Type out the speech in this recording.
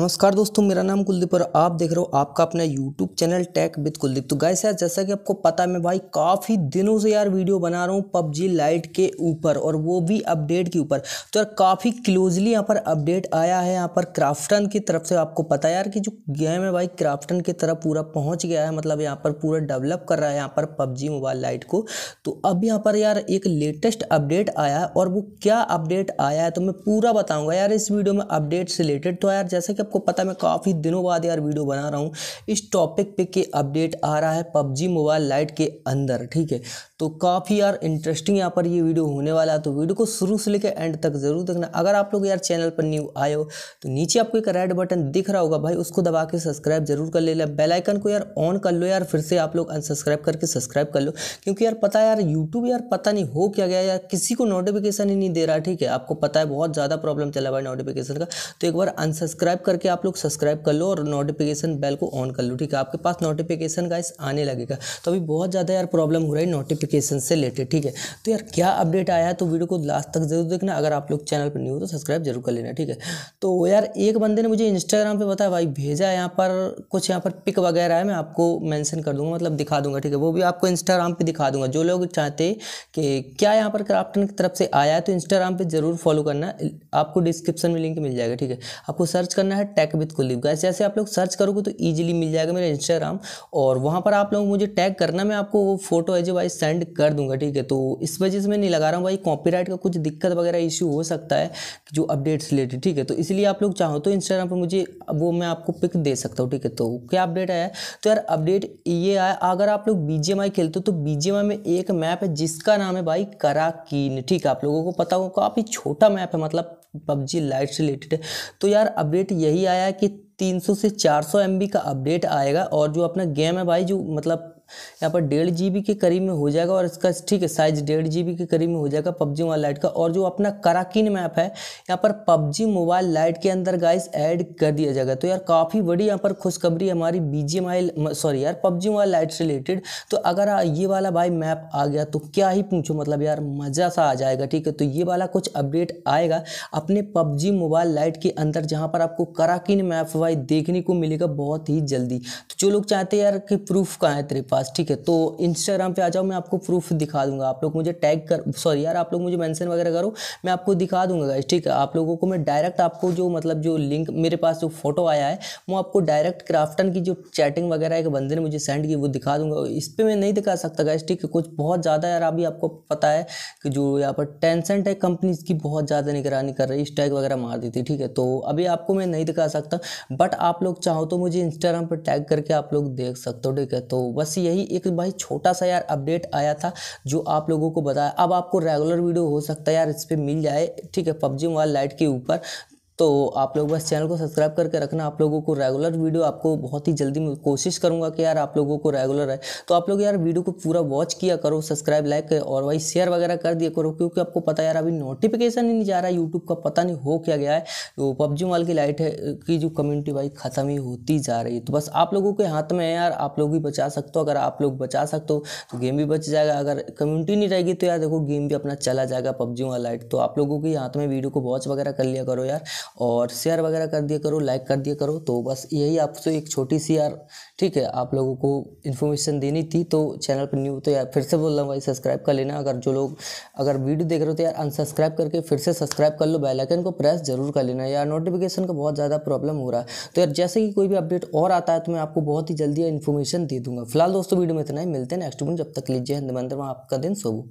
नमस्कार दोस्तों मेरा नाम कुलदीप और आप देख रहे हो आपका अपना YouTube channel tech with Kuldeep तो गाय यार जैसा कि आपको पता है मैं भाई काफ़ी दिनों से यार वीडियो बना रहा हूँ पबजी लाइट के ऊपर और वो भी अपडेट के ऊपर तो यार काफ़ी क्लोजली यहाँ पर अपडेट आया है यहाँ पर क्राफ्टन की तरफ से आपको पता है यार कि जो गेम है भाई क्राफ्टन की तरफ पूरा पहुँच गया है मतलब यहाँ पर पूरा डेवलप कर रहा है यहाँ पर पबजी मोबाइल लाइट को तो अब यहाँ पर यार एक लेटेस्ट अपडेट आया है और वो क्या अपडेट आया है तो मैं पूरा बताऊँगा यार इस वीडियो में अपडेट से रिलेटेड तो यार जैसे कि सबको पता मैं काफ़ी दिनों बाद यार वीडियो बना रहा हूँ इस टॉपिक पे के अपडेट आ रहा है पबजी मोबाइल लाइट के अंदर ठीक है तो काफ़ी यार इंटरेस्टिंग यहाँ पर ये वीडियो होने वाला है तो वीडियो को शुरू से लेकर एंड तक ज़रूर देखना अगर आप लोग यार चैनल पर न्यू आए हो तो नीचे आपको एक रेड बटन दिख रहा होगा भाई उसको दबा के सब्सक्राइब जरूर कर लेना बेलाइकन को यार ऑन कर लो यार फिर से आप लोग अनसब्सक्राइब करके सब्सक्राइब कर लो क्योंकि यार पता यार यूट्यूब यार पता नहीं हो क्या गया यार किसी को नोटिफिकेशन ही नहीं दे रहा ठीक है आपको पता है बहुत ज़्यादा प्रॉब्लम चला हुआ है नोटिफिकेशन का तो एक बार अनसब्सक्राइब करके आप लोग सब्सक्राइब कर लो और नोटिफिकेशन बेल को ऑन कर लो ठीक है आपके पास नोटिफिकेशन का आने लगेगा तो अभी बहुत ज़्यादा यार प्रॉब्लम हो रही है नोटिफिकेशन से रिलेटेड ठीक है तो यार क्या अपडेट आया है तो वीडियो को लास्ट तक जरूर देखना अगर आप लोग चैनल पर न्यू हो तो सब्सक्राइब जरूर कर लेना ठीक है तो यार एक बंदे ने मुझे इंस्टाग्राम पर बताया भाई भेजा यहाँ पर कुछ यहाँ पर पिक वगैरह है मैं आपको मैंशन कर दूंगा मतलब दिखा दूंगा ठीक है वो भी आपको इंस्टाग्राम पर दिखा दूंगा जो लोग चाहते कि क्या यहाँ पर क्राफ्टन की तरफ से आया है तो इंस्टाग्राम पर जरूर फॉलो करना आपको डिस्क्रिप्शन में लिंक मिल जाएगा ठीक है आपको सर्च करना है टैग विद कुलदीप गैस जैसे आप लोग सर्च करोगे तो ईजिली मिल जाएगा मेरा इंस्टाग्राम और वहाँ पर आप लोग मुझे टैग करना मैं आपको वो फोटो है जो भाई सेंड कर दूंगा ठीक है तो इस वजह से मैं नहीं लगा रहा हूँ भाई कॉपी का कुछ दिक्कत वगैरह इशू हो सकता है जो अपडेट्स रिलेटेड ठीक है तो इसलिए आप लोग चाहो तो इंस्टाग्राम पर मुझे वो मैं आपको पिक दे सकता हूँ ठीक है तो क्या अपडेट आया तो यार अपडेट ये आया अगर आप लोग बी खेलते हो तो बी में एक मैप है जिसका नाम है भाई कराकीन ठीक है आप लोगों को पता होगा काफ़ी छोटा मैप है मतलब पबजी लाइट से रिलेटेड है तो यार अपडेट ये यही आया कि 300 से 400 सौ का अपडेट आएगा और जो अपना गेम है भाई जो मतलब यहाँ पर डेढ़ जी के करीब में हो जाएगा और इसका ठीक है साइज डेढ़ जी के करीब में हो जाएगा पबजी मोबाइल लाइट का और जो अपना कराकिन मैप है यहाँ पर पबजी मोबाइल लाइट के अंदर गाइस ऐड कर दिया जाएगा तो यार काफ़ी बड़ी यहाँ पर खुशखबरी हमारी बी सॉरी यार पबजी मोबाइल लाइट से रिलेटेड तो अगर ये वाला भाई मैप आ गया तो क्या ही पूछो मतलब यार मज़ा सा आ जाएगा ठीक है तो ये वाला कुछ अपडेट आएगा अपने पबजी मोबाइल लाइट के अंदर जहाँ पर आपको कराकिन मैप वाई देखने को मिलेगा बहुत ही जल्दी तो जो लोग चाहते हैं यार कि प्रूफ कहाँ है तेरे पास पास ठीक है तो इंस्टाग्राम पे आ जाओ मैं आपको प्रूफ दिखा दूंगा आप लोग मुझे टैग कर सॉरी यार आप लोग मुझे मेंशन वगैरह करो मैं आपको दिखा दूंगा गाइस ठीक है आप लोगों को मैं डायरेक्ट आपको जो मतलब जो लिंक मेरे पास जो फोटो आया है वो आपको डायरेक्ट क्राफ्टन की जो चैटिंग वगैरह एक बंदे ने मुझे सेंड की वो दिखा दूंगा इस पर मैं नहीं दिखा सकता गाइस ठीक है कुछ बहुत ज़्यादा यार अभी आपको पता है कि जो यहाँ पर टेंसेंट है कंपनीज की बहुत ज़्यादा निगरानी कर रही स्टैग वगैरह मार दी थी ठीक है तो अभी आपको मैं नहीं दिखा सकता बट आप लोग चाहो तो मुझे इंस्टाग्राम पर टैग करके आप लोग देख सकते हो ठीक है तो बस ये यही एक भाई छोटा सा यार अपडेट आया था जो आप लोगों को बताया अब आपको रेगुलर वीडियो हो सकता है यार इस पर मिल जाए ठीक है पबजी मोबाइल लाइट के ऊपर तो आप लोग बस चैनल को सब्सक्राइब करके रखना आप लोगों को रेगुलर वीडियो आपको बहुत ही जल्दी मैं कोशिश करूँगा कि यार आप लोगों को रेगुलर है तो आप लोग यार वीडियो को पूरा वॉच किया करो सब्सक्राइब लाइक और वही शेयर वगैरह कर दिया करो क्योंकि आपको पता यार अभी नोटिफिकेशन ही नहीं जा रहा है यूट्यूब का पता नहीं हो क्या गया है तो पबजी मॉल की लाइट है की जो कम्युनिटी भाई ख़त्म ही होती जा रही है तो बस आप लोगों के हाथ में है यार आप लोग भी बचा सकते हो अगर आप लोग बचा सकते हो तो गेम भी बच जाएगा अगर कम्युनिटी नहीं रहेगी तो यार देखो गेम भी अपना चला जाएगा पबजी वाला लाइट तो आप लोगों के हाथ में वीडियो को वॉच वगैरह कर लिया करो यार और शेयर वगैरह कर दिया करो लाइक कर दिया करो तो बस यही आपसे एक छोटी सी यार ठीक है आप लोगों को इन्फॉर्मेशन देनी थी तो चैनल पर न्यू तो यार फिर से बोल रहा भाई सब्सक्राइब कर लेना अगर जो लोग अगर वीडियो देख रहे हो तो यार अनसब्सक्राइब करके फिर से सब्सक्राइब कर लो बेलाइकन को प्रेस जरूर कर लेना यार नोटिफिकेशन का बहुत ज़्यादा प्रॉब्लम हो रहा है तो यार जैसे कि कोई भी अपडेट और आता है तो मैं आपको बहुत ही जल्दी इन्फॉर्मेशन दे दूँगा फिलहाल दोस्तों वीडियो में इतना ही मिलते हैं नेक्स्ट वीडियो जब तक लीजिए हिंद मंदिर में आपका दिन शुभ